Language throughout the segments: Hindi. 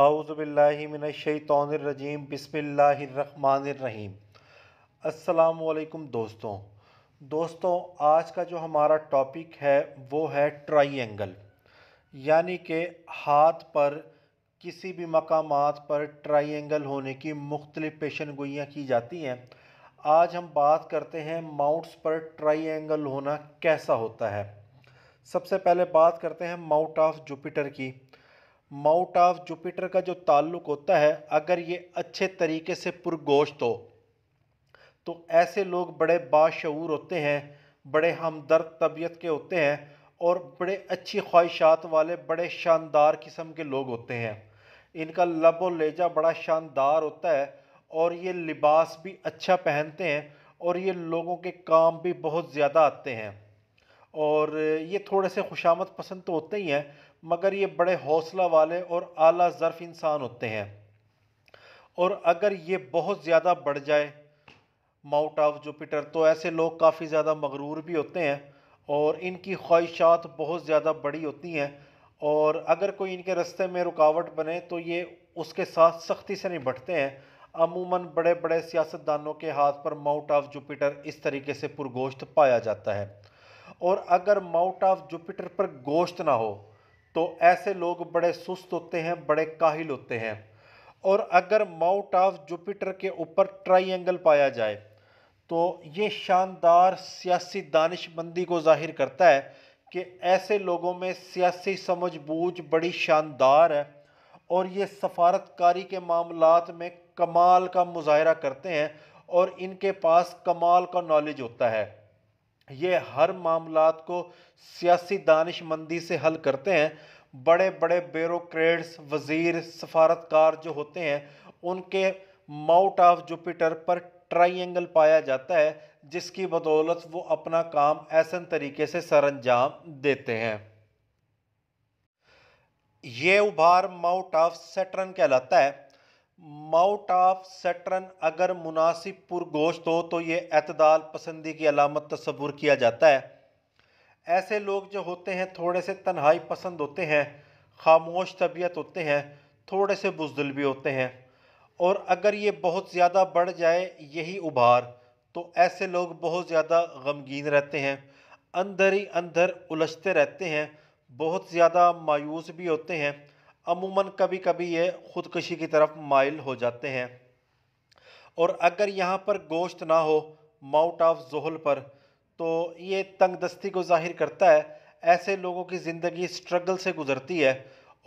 आउज़बिल्लिमिनशैतरजीम बिसमीम असलकुम दोस्तों दोस्तों आज का जो हमारा टॉपिक है वो है ट्राइंगल यानी कि हाथ पर किसी भी मकाम पर ट्राइंगल होने की मुख्तलिफ़ पेशन गोइयाँ की जाती हैं आज हम बात करते हैं माउंट्स पर ट्राइंगल होना कैसा होता है सबसे पहले बात करते हैं माउंट ऑफ जुपिटर की माउट ऑफ जुपिटर का जो ताल्लुक होता है अगर ये अच्छे तरीके से पुरगोश्त हो तो ऐसे लोग बड़े बाशूर होते हैं बड़े हमदर्द तबीयत के होते हैं और बड़े अच्छी ख्वाहिशात वाले बड़े शानदार किस्म के लोग होते हैं इनका लब व लेजा बड़ा शानदार होता है और ये लिबास भी अच्छा पहनते हैं और ये लोगों के काम भी बहुत ज़्यादा आते हैं और ये थोड़े से खुशामद पसंद तो होते ही हैं मगर ये बड़े हौसला वाले और आला ज़र्फ़ इंसान होते हैं और अगर ये बहुत ज़्यादा बढ़ जाए माउट ऑफ जुपिटर तो ऐसे लोग काफ़ी ज़्यादा मगरूर भी होते हैं और इनकी ख्वाहिशात बहुत ज़्यादा बड़ी होती हैं और अगर कोई इनके रस्ते में रुकावट बने तो ये उसके साथ सख्ती से नहीं बढ़ते हैं अमूमन बड़े बड़े सियासतदानों के हाथ पर माउट ऑफ जुपिटर इस तरीके से पुरगोश्त पाया जाता है और अगर माउट ऑफ जुपिटर पर गोश्त ना हो तो ऐसे लोग बड़े सुस्त होते हैं बड़े काहिल होते हैं और अगर माउंट ऑफ जुपिटर के ऊपर ट्राइंगल पाया जाए तो ये शानदार सियासी दानिशमंदी को जाहिर करता है कि ऐसे लोगों में सियासी समझ बूझ बड़ी शानदार है और ये सफारतकारी के मामलों में कमाल का मुजाहरा करते हैं और इनके पास कमाल का नॉलेज होता है ये हर मामला को सियासी दानिशमंदी से हल करते हैं बड़े बड़े ब्यूरोक्रेट्स वज़ीर सफारतकार जो होते हैं उनके माउट ऑफ जुपिटर पर ट्राइंगल पाया जाता है जिसकी बदौलत वो अपना काम ऐसे तरीके से सरंजाम देते हैं ये उभार माउट ऑफ सेटरन कहलाता है माउट ऑफ सटरन अगर मुनासिब पुरगोश्त हो तो ये अतदाल पसंदी की अलामत तस्वुर किया जाता है ऐसे लोग जो होते हैं थोड़े से तन्हाई पसंद होते हैं खामोश तबीयत होते हैं थोड़े से बुजदिल भी होते हैं और अगर ये बहुत ज़्यादा बढ़ जाए यही उभार तो ऐसे लोग बहुत ज़्यादा गमगीन रहते हैं अंदर ही अंदर उलझते रहते हैं बहुत ज़्यादा मायूस भी होते हैं अमूमन कभी कभी ये ख़ुदकशी की तरफ माइल हो जाते हैं और अगर यहाँ पर गोश्त ना हो माउट ऑफ जोहल पर तो ये तंग दस्ती को जाहिर करता है ऐसे लोगों की ज़िंदगी स्ट्रगल से गुज़रती है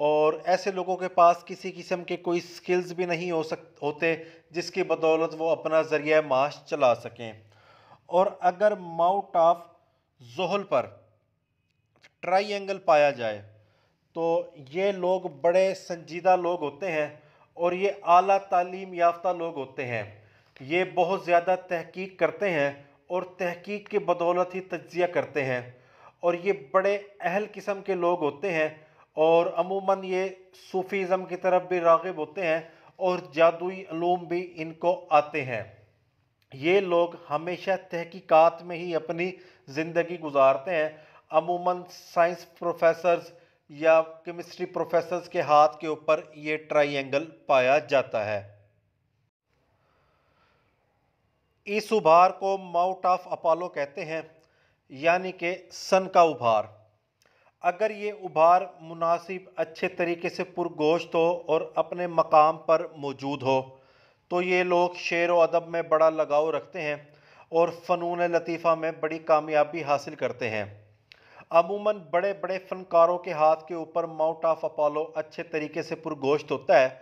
और ऐसे लोगों के पास किसी किस्म के कोई स्किल्स भी नहीं हो सक होते जिसकी बदौलत वो अपना ज़रिया माश चला सकें और अगर माउट ऑफ जोहल पर ट्राइंगल पाया जाए तो ये लोग बड़े संजीदा लोग होते हैं और ये आला तालीम याफ्ता लोग होते हैं ये बहुत ज़्यादा तहकीक करते हैं और तहकीक के बदौलत ही तजिया करते हैं और ये बड़े अहल किस्म के लोग होते हैं और अमूमन ये सूफ़ीज़म की तरफ भी रागब होते हैं और जादुई अलूम भी इनको आते हैं ये लोग हमेशा तहकीकात में ही अपनी ज़िंदगी गुजारते हैं अमूमन साइंस प्रोफेसर्स या केमिस्ट्री प्रोफेसर्स के हाथ के ऊपर ये ट्राइंगल पाया जाता है इस उभार को माउट ऑफ अपालो कहते हैं यानी कि सन का उभार अगर ये उभार मुनासिब अच्छे तरीके से पुरगोश्त हो और अपने मकाम पर मौजूद हो तो ये लोग शेर व अदब में बड़ा लगाव रखते हैं और फ़नून लतीफ़ा में बड़ी कामयाबी हासिल करते हैं अमूमन बड़े बड़े फनकारों के हाथ के ऊपर माउंट ऑफ अपोलो अच्छे तरीके से पुरगोश्त होता है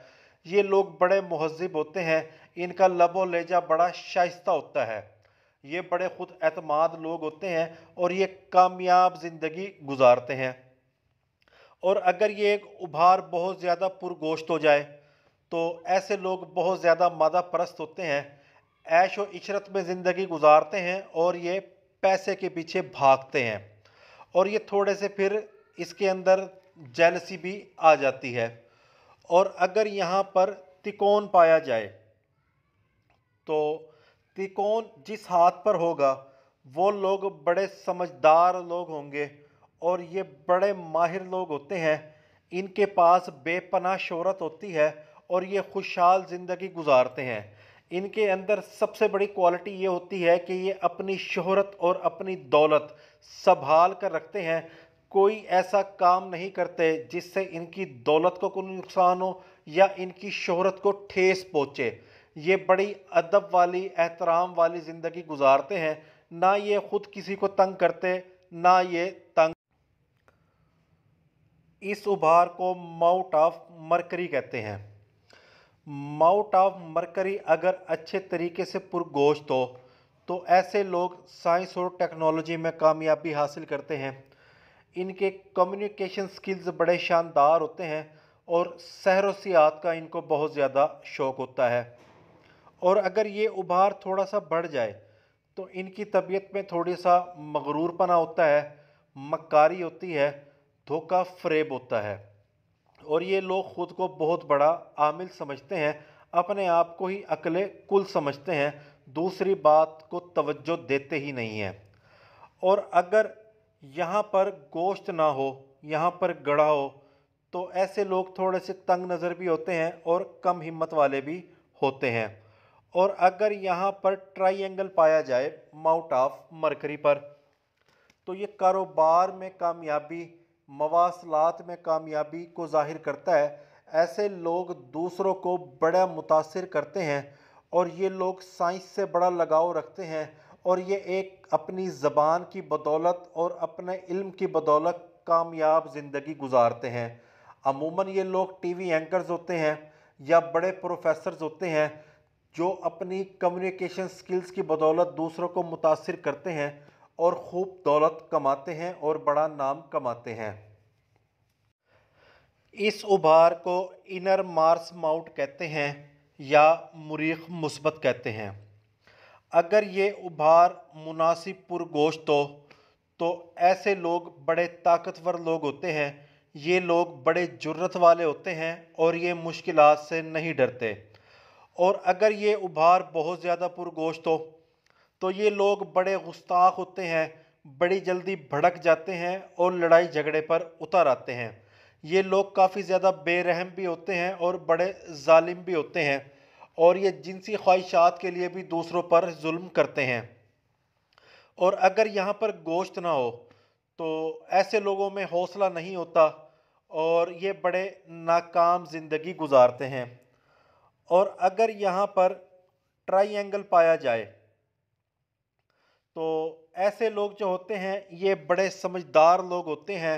ये लोग बड़े महजब होते हैं इनका लबो लेजा बड़ा शाइस्ता होता है ये बड़े खुद अतमाद लोग होते हैं और ये कामयाब ज़िंदगी गुजारते हैं और अगर ये एक उभार बहुत ज़्यादा पुरगोश्त हो जाए तो ऐसे लोग बहुत ज़्यादा मादा परस्त होते हैं ऐश व इशरत में ज़िंदगी गुजारते हैं और ये पैसे के पीछे भागते हैं और ये थोड़े से फिर इसके अंदर जेलसी भी आ जाती है और अगर यहाँ पर तिकोन पाया जाए तो तिकोन जिस हाथ पर होगा वो लोग बड़े समझदार लोग होंगे और ये बड़े माहिर लोग होते हैं इनके पास बेपनाह शहरत होती है और ये खुशहाल ज़िंदगी गुजारते हैं इनके अंदर सबसे बड़ी क्वालिटी ये होती है कि ये अपनी शहरत और अपनी दौलत संभाल कर रखते हैं कोई ऐसा काम नहीं करते जिससे इनकी दौलत को कोई नुकसान हो या इनकी शोहरत को ठेस पहुँचे ये बड़ी अदब वाली एहतराम वाली ज़िंदगी गुजारते हैं ना ये ख़ुद किसी को तंग करते ना ये तंग इस उभार को माउट ऑफ मरकरी कहते हैं माउट ऑफ मरकरी अगर अच्छे तरीके से पुरगोश्त हो तो ऐसे लोग साइंस और टेक्नोलॉजी में कामयाबी हासिल करते हैं इनके कम्युनिकेशन स्किल्स बड़े शानदार होते हैं और सहरोसियात का इनको बहुत ज़्यादा शौक़ होता है और अगर ये उभार थोड़ा सा बढ़ जाए तो इनकी तबीयत में थोड़ी सा मगरूरपना होता है मक्कारी होती है धोखा फ्रेब होता है और ये लोग ख़ुद को बहुत बड़ा आमिल समझते हैं अपने आप को ही अकले कुल समझते हैं दूसरी बात को तवज्जो देते ही नहीं हैं और अगर यहाँ पर गोश्त ना हो यहाँ पर गढ़ा हो तो ऐसे लोग थोड़े से तंग नज़र भी होते हैं और कम हिम्मत वाले भी होते हैं और अगर यहाँ पर ट्राइंगल पाया जाए माउंट ऑफ मरकरी पर तो ये कारोबार में कामयाबी मवासलात में कामयाबी को जाहिर करता है ऐसे लोग दूसरों को बड़ा मुतासर करते हैं और ये लोग साइंस से बड़ा लगाव रखते हैं और ये एक अपनी ज़बान की बदौलत और अपने इल्म की बदौलत कामयाब ज़िंदगी गुजारते हैं अमूमन ये लोग टीवी एंकर्स होते हैं या बड़े प्रोफेसर्स होते हैं जो अपनी कम्युनिकेशन स्किल्स की बदौलत दूसरों को मुतासर करते हैं और खूब दौलत कमाते हैं और बड़ा नाम कमाते हैं इस उभार को इनर मार्स माउट कहते हैं या मुरीख मुस्बत कहते हैं अगर ये उभार मुनासिब पुरगोश हो तो ऐसे लोग बड़े ताकतवर लोग होते हैं ये लोग बड़े जुर्रत वाले होते हैं और ये मुश्किल से नहीं डरते और अगर ये उभार बहुत ज़्यादा पुरगोश हो तो ये लोग बड़े गुस्ताख होते हैं बड़ी जल्दी भड़क जाते हैं और लड़ाई झगड़े पर उतर आते हैं ये लोग काफ़ी ज़्यादा बेरहम भी होते हैं और बड़े ालिम भी होते हैं और ये जिनसी ख्वाहिशात के लिए भी दूसरों पर जुल्म करते हैं और अगर यहाँ पर गोश्त ना हो तो ऐसे लोगों में हौसला नहीं होता और ये बड़े नाकाम ज़िंदगी गुजारते हैं और अगर यहाँ पर ट्राइंगल पाया जाए तो ऐसे लोग जो होते हैं ये बड़े समझदार लोग होते हैं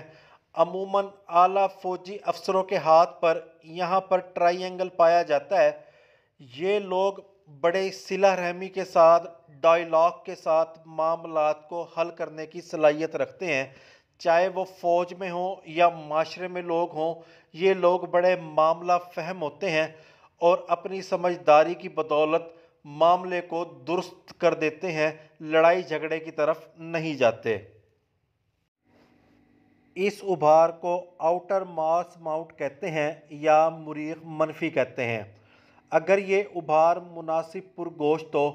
अमूमन आला फौजी अफसरों के हाथ पर यहाँ पर ट्राइंगल पाया जाता है ये लोग बड़े सिला रहमी के साथ डायलॉग के साथ मामला को हल करने की सलाहियत रखते हैं चाहे वो फ़ौज में हो या माशरे में लोग हों ये लोग बड़े मामला फहम होते हैं और अपनी समझदारी की बदौलत मामले को दुरुस्त कर देते हैं लड़ाई झगड़े की तरफ नहीं जाते इस उभार को आउटर मास माउंट कहते हैं या मुरीख मनफी कहते हैं अगर ये उभार मुनासिब पुरगोश्त हो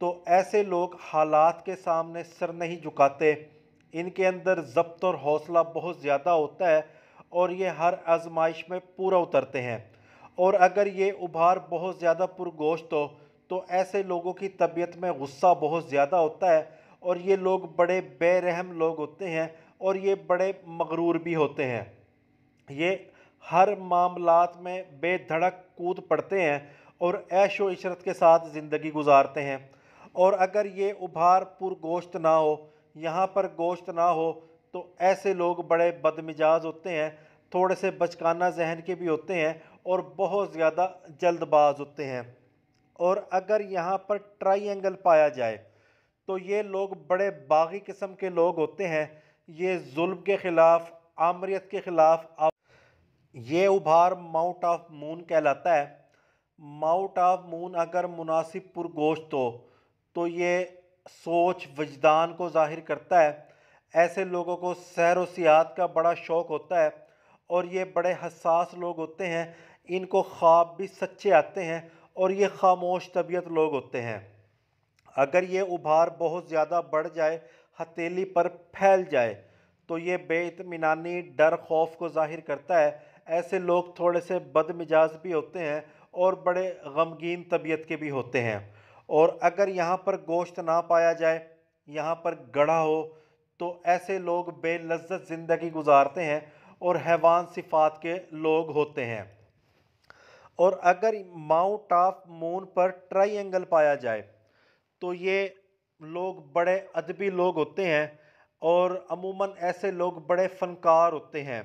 तो ऐसे लोग हालात के सामने सर नहीं झुकाते इनके अंदर जब्त और हौसला बहुत ज़्यादा होता है और ये हर आजमाइश में पूरा उतरते हैं और अगर ये उभार बहुत ज़्यादा पुरगोश्त हो तो ऐसे लोगों की तबीयत में गुस्सा बहुत ज़्यादा होता है और ये लोग बड़े बेरहम लोग होते हैं और ये बड़े मगरूर भी होते हैं ये हर मामलात में बेधड़क कूद पड़ते हैं और ऐशो इशरत के साथ ज़िंदगी गुजारते हैं और अगर ये उभार पुर गोश्त ना हो यहाँ पर गोश्त ना हो तो ऐसे लोग बड़े बदमिजाज होते हैं थोड़े से बचकाना जहन के भी होते हैं और बहुत ज़्यादा जल्दबाज होते हैं और अगर यहाँ पर ट्राई एंगल पाया जाए तो ये लोग बड़े बागी किस्म के लोग होते हैं ये जुल्म के ख़िलाफ़ आमरीत के ख़िलाफ़ ये उभार माउट ऑफ मून कहलाता है माउट ऑफ मून अगर मुनासिब पुरगोश्त हो तो ये सोच वजदान को ज़ाहिर करता है ऐसे लोगों को सैर वसियात का बड़ा शौक़ होता है और ये बड़े हसास लोग होते हैं इनको ख्वाब भी सच्चे आते हैं और ये खामोश तबीयत लोग होते हैं अगर ये उभार बहुत ज़्यादा बढ़ जाए हथेली पर फैल जाए तो ये बेतमिनानी डर खौफ को जाहिर करता है ऐसे लोग थोड़े से बदमिजाज भी होते हैं और बड़े गमगीन तबीयत के भी होते हैं और अगर यहाँ पर गोश्त ना पाया जाए यहाँ पर गढ़ा हो तो ऐसे लोग बेलज़्ज़त ज़िंदगी गुजारते हैं और हैवान सिफात के लोग होते हैं और अगर माउंट ऑफ मून पर ट्राइंगल पाया जाए तो ये लोग बड़े अदबी लोग होते हैं और अमूमन ऐसे लोग बड़े फ़नकार होते हैं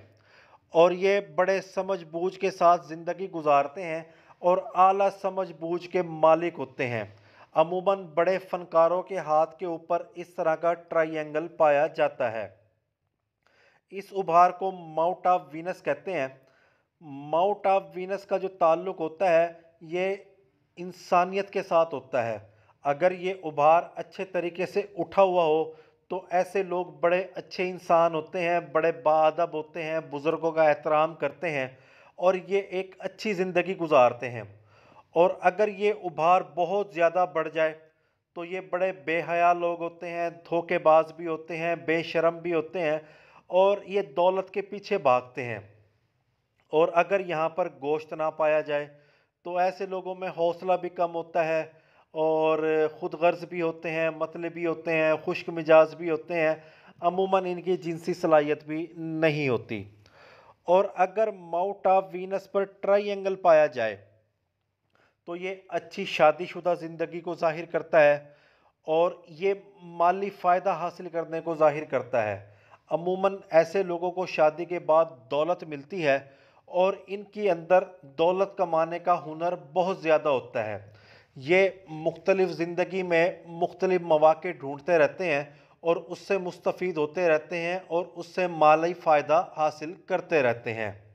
और ये बड़े समझ बूझ के साथ ज़िंदगी गुजारते हैं और आला समझ बूझ के मालिक होते हैं अमूमन बड़े फ़नकारों के हाथ के ऊपर इस तरह का ट्राइंगल पाया जाता है इस उभार को माउंट ऑफ वीनस कहते हैं माउंट ऑफ वीनस का जो ताल्लुक़ होता है ये इंसानियत के साथ होता है अगर ये उभार अच्छे तरीके से उठा हुआ हो तो ऐसे लोग बड़े अच्छे इंसान होते हैं बड़े बादब होते हैं बुज़ुर्गों का एहतराम करते हैं और ये एक अच्छी ज़िंदगी गुजारते हैं और अगर ये उभार बहुत ज़्यादा बढ़ जाए तो ये बड़े बेहया लोग होते हैं धोखेबाज भी होते हैं बेशरम भी होते हैं और ये दौलत के पीछे भागते हैं और अगर यहाँ पर गोश्त ना पाया जाए तो ऐसे लोगों में हौसला भी कम होता है और ख़ुद गर्ज़ भी होते हैं मतले भी होते हैं खुश्क मिजाज भी होते हैं अमूमन इनकी जिनसी सलाहियत भी नहीं होती और अगर माउट ऑफ वीनस पर ट्राइंगल पाया जाए तो ये अच्छी शादीशुदा ज़िंदगी को ज़ाहिर करता है और ये माली फ़ायदा हासिल करने को ज़ाहिर करता है अमूमन ऐसे लोगों को शादी के बाद दौलत मिलती है और इनके अंदर दौलत कमाने का हुनर बहुत ज़्यादा होता है ये मुख्तलिफ़ ज़िंदगी में मुख्तलिफ़ मौाक़े ढूँढते रहते हैं और उससे मुस्तफ़ होते रहते हैं और उससे माली फ़ायदा हासिल करते रहते हैं